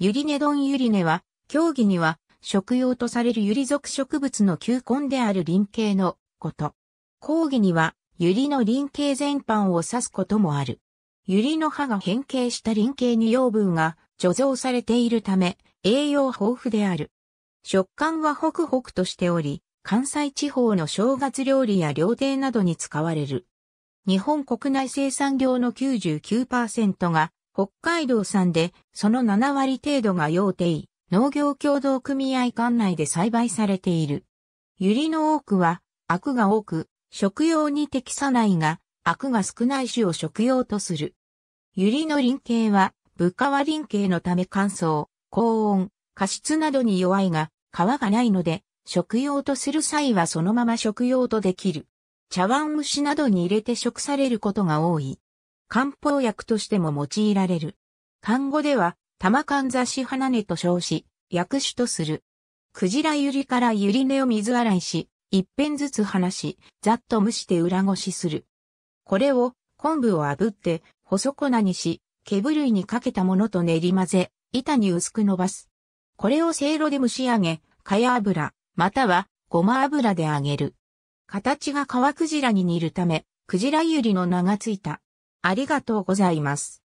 ユリネドンユリネは、競技には、食用とされるユリ属植物の球根である林系のこと。講義には、ユリの林系全般を指すこともある。ユリの葉が変形した林系に養分が貯蔵されているため、栄養豊富である。食感はホクホクとしており、関西地方の正月料理や料亭などに使われる。日本国内生産量の99%が北海道産で、その7割程度が用定農業協同組合管内で栽培されている。ユリの多くは、アクが多く、食用に適さないが、アクが少ない種を食用とする。ユリの輪形は、ブカワ輪形のため乾燥、高温、加湿などに弱いが、皮がないので、食用とする際はそのまま食用とできる。茶碗蒸しなどに入れて食されることが多い。漢方薬としても用いられる。漢語では、玉寒雑誌花根と称し、薬種とする。クジラゆりからゆり根を水洗いし、一辺ずつ離し、ざっと蒸して裏ごしする。これを、昆布を炙って、細粉にし、毛ぶるいにかけたものと練り混ぜ、板に薄く伸ばす。これをせいろで蒸し上げ、かや油、またはごま油で揚げる。形が川クジラに似るため、クジラゆりの名がついた。ありがとうございます。